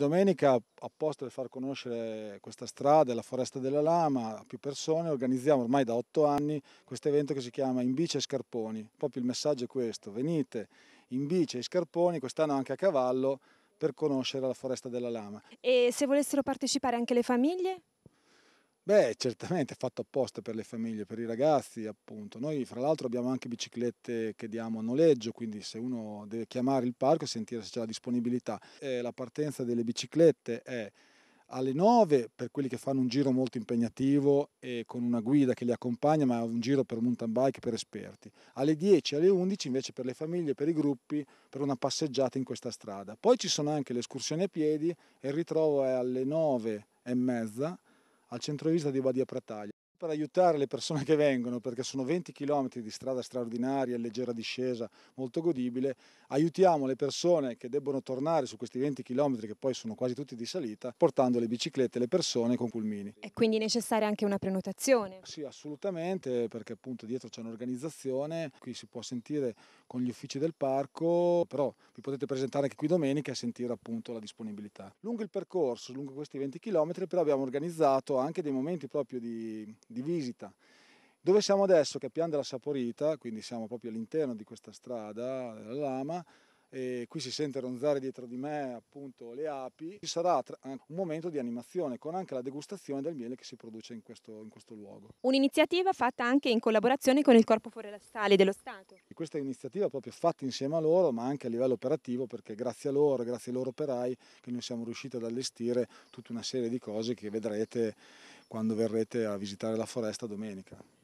Domenica, apposta per far conoscere questa strada, la Foresta della Lama, a più persone, organizziamo ormai da otto anni questo evento che si chiama In bici e scarponi. Proprio il messaggio è questo, venite in bici e scarponi, quest'anno anche a cavallo, per conoscere la Foresta della Lama. E se volessero partecipare anche le famiglie? Beh, certamente fatto apposta per le famiglie, per i ragazzi, appunto. Noi fra l'altro abbiamo anche biciclette che diamo a noleggio, quindi se uno deve chiamare il parco e sentire se c'è la disponibilità. Eh, la partenza delle biciclette è alle 9 per quelli che fanno un giro molto impegnativo e con una guida che li accompagna, ma un giro per mountain bike per esperti. Alle 10, alle 11 invece per le famiglie, per i gruppi, per una passeggiata in questa strada. Poi ci sono anche le escursioni a piedi e il ritrovo è alle 9 e mezza al centrovista di Badia Prataglia per aiutare le persone che vengono, perché sono 20 km di strada straordinaria, leggera discesa, molto godibile, aiutiamo le persone che debbono tornare su questi 20 km, che poi sono quasi tutti di salita, portando le biciclette, e le persone con culmini. È quindi necessaria anche una prenotazione? Sì, assolutamente, perché appunto dietro c'è un'organizzazione, qui si può sentire con gli uffici del parco, però vi potete presentare anche qui domenica e sentire appunto la disponibilità. Lungo il percorso, lungo questi 20 km, però abbiamo organizzato anche dei momenti proprio di di visita. Dove siamo adesso, che è Pian della Saporita, quindi siamo proprio all'interno di questa strada della lama, e qui si sente ronzare dietro di me appunto le api, ci sarà eh, un momento di animazione con anche la degustazione del miele che si produce in questo, in questo luogo. Un'iniziativa fatta anche in collaborazione con il Corpo Forestale dello Stato. E questa è un'iniziativa proprio fatta insieme a loro ma anche a livello operativo perché grazie a loro, grazie ai loro operai che noi siamo riusciti ad allestire tutta una serie di cose che vedrete quando verrete a visitare la foresta domenica.